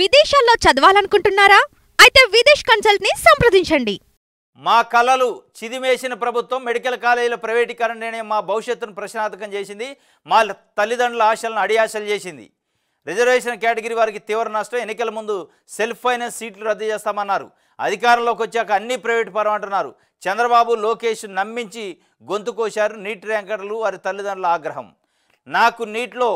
విదేశాల్లో చదవాలనుకుంటున్నారా అయితే విదేశ్ కన్సల్ట్ ని సంప్రదించండి మా కళలు చిదిమేసిన ప్రభుత్వం మెడికల్ కాలేజీల నిర్ణయం మా భవిష్యత్తును ప్రశ్నార్థకం చేసింది మా తల్లిదండ్రుల ఆశలను అడియాశలు చేసింది రిజర్వేషన్ కేటగిరీ వారికి తీవ్ర నష్టం ఎన్నికల ముందు సెల్ఫ్ ఫైనాన్స్ సీట్లు రద్దు చేస్తామన్నారు అధికారంలోకి వచ్చాక అన్ని ప్రైవేట్ పరం అంటున్నారు చంద్రబాబు లోకేష్ నమ్మించి గొంతు కోశారు నీటి ర్యాంకర్లు వారి తల్లిదండ్రుల ఆగ్రహం నాకు నీటిలో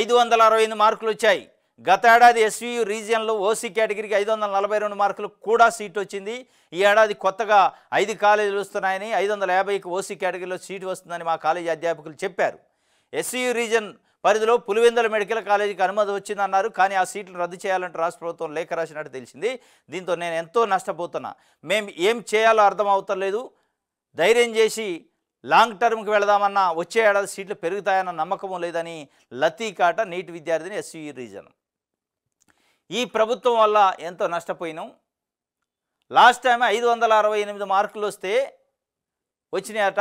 ఐదు వందల అరవై మార్కులు వచ్చాయి గతేడాది ఎస్వీయు రీజియన్లో ఓసీ కేటగిరీకి ఐదు వందల నలభై రెండు మార్కులు కూడా సీట్ వచ్చింది ఈ ఏడాది కొత్తగా ఐదు కాలేజీలు వస్తున్నాయని ఐదు వందల యాభైకి ఓసీ కేటగిరీలో సీటు వస్తుందని మా కాలేజీ అధ్యాపకులు చెప్పారు ఎస్సీయు రీజన్ పరిధిలో పులివెందుల మెడికల్ కాలేజీకి అనుమతి వచ్చిందన్నారు కానీ ఆ సీట్లు రద్దు చేయాలంటే రాష్ట్ర ప్రభుత్వం లేఖ రాసినట్టు తెలిసింది దీంతో నేను ఎంతో నష్టపోతున్నా మేము ఏం చేయాలో అర్థం అవుతలేదు ధైర్యం చేసి లాంగ్ టర్మ్కి వెళదామన్నా వచ్చే ఏడాది సీట్లు పెరుగుతాయన్న నమ్మకం లేదని లతీకాట నీటి విద్యార్థిని ఎస్వీ రీజన్ ఈ ప్రభుత్వం వల్ల ఎంతో నష్టపోయినాం లాస్ట్ టైం ఐదు వందల అరవై ఎనిమిది మార్కులు వస్తే వచ్చినాయట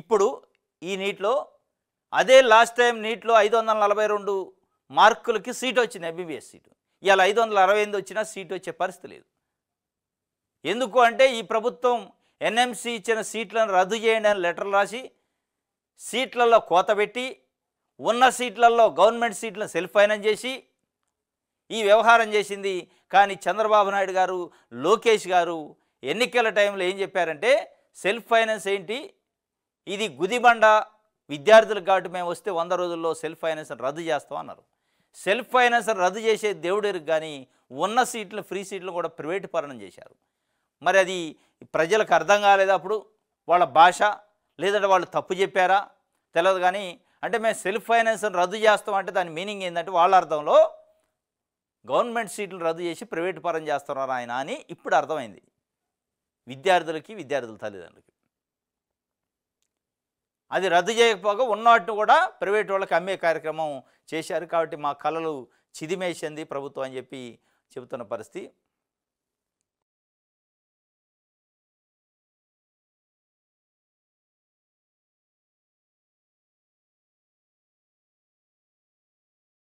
ఇప్పుడు ఈ నీట్లో అదే లాస్ట్ టైం నీట్లో ఐదు వందల నలభై రెండు మార్కులకి సీట్ వచ్చింది ఎంబీబీఎస్ సీటు ఇవాళ ఐదు వందల అరవై ఎనిమిది వచ్చినా సీట్ వచ్చే పరిస్థితి లేదు ఎందుకు అంటే ఈ ప్రభుత్వం ఎన్ఎంసీ ఇచ్చిన సీట్లను రద్దు చేయండి అని లెటర్లు రాసి సీట్లలో కోత పెట్టి ఉన్న సీట్లలో గవర్నమెంట్ సీట్లను సెల్ఫ్ ఫైనాన్స్ చేసి ఈ వ్యవహారం చేసింది కానీ చంద్రబాబు నాయుడు గారు లోకేష్ గారు ఎన్నికల టైంలో ఏం చెప్పారంటే సెల్ఫ్ ఫైనాన్స్ ఏంటి ఇది గుదిబండ విద్యార్థులకు కాబట్టి మేము వస్తే వంద రోజుల్లో సెల్ఫ్ ఫైనాన్స్ రద్దు చేస్తాం అన్నారు సెల్ఫ్ ఫైనాన్స్ రద్దు చేసే దేవుడికి కానీ ఉన్న సీట్లు ఫ్రీ సీట్లు కూడా ప్రైవేటు పరణం చేశారు మరి అది ప్రజలకు అర్థం కాలేదు అప్పుడు వాళ్ళ భాష లేదంటే వాళ్ళు తప్పు చెప్పారా తెలియదు కానీ అంటే మేము సెల్ఫ్ ఫైనాన్స్ రద్దు చేస్తాం అంటే దాని మీనింగ్ ఏంటంటే వాళ్ళ అర్థంలో గవర్నమెంట్ సీట్లు రద్దు చేసి ప్రైవేట్ పరం చేస్తున్నారు ఆయన అని ఇప్పుడు అర్థమైంది విద్యార్థులకి విద్యార్థుల తల్లిదండ్రులకి అది రద్దు చేయకపోగా ఉన్నవాటిని కూడా ప్రైవేట్ వాళ్ళకి అమ్మే కార్యక్రమం చేశారు కాబట్టి మా కళలు చిదిమేసింది ప్రభుత్వం అని చెప్పి చెబుతున్న పరిస్థితి